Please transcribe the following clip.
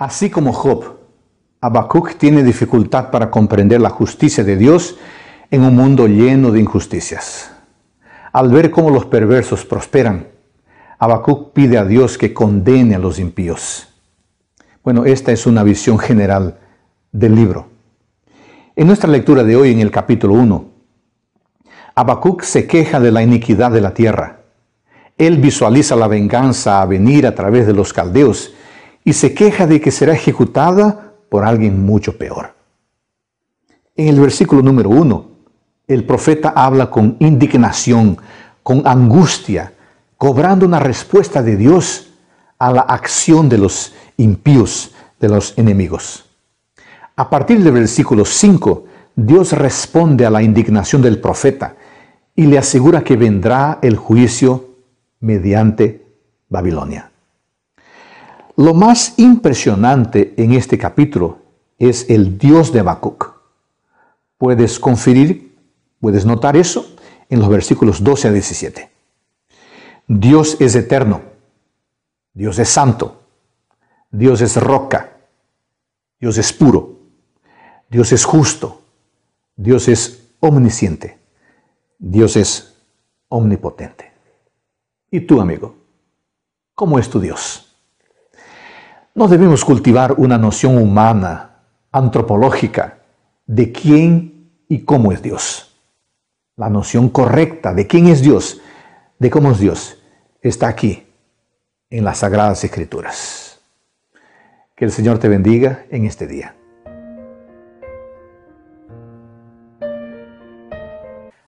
así como Job, Habacuc tiene dificultad para comprender la justicia de Dios en un mundo lleno de injusticias. Al ver cómo los perversos prosperan, Habacuc pide a Dios que condene a los impíos. Bueno, esta es una visión general del libro. En nuestra lectura de hoy en el capítulo 1, Habacuc se queja de la iniquidad de la tierra. Él visualiza la venganza a venir a través de los caldeos y se queja de que será ejecutada por alguien mucho peor. En el versículo número 1, el profeta habla con indignación, con angustia, cobrando una respuesta de Dios a la acción de los impíos, de los enemigos. A partir del versículo 5, Dios responde a la indignación del profeta y le asegura que vendrá el juicio mediante Babilonia. Lo más impresionante en este capítulo es el Dios de Habacuc. Puedes conferir, puedes notar eso en los versículos 12 a 17. Dios es eterno, Dios es santo, Dios es roca, Dios es puro, Dios es justo, Dios es omnisciente, Dios es omnipotente. ¿Y tú, amigo? ¿Cómo es tu Dios? No debemos cultivar una noción humana, antropológica, de quién y cómo es Dios. La noción correcta de quién es Dios, de cómo es Dios, está aquí, en las Sagradas Escrituras. Que el Señor te bendiga en este día.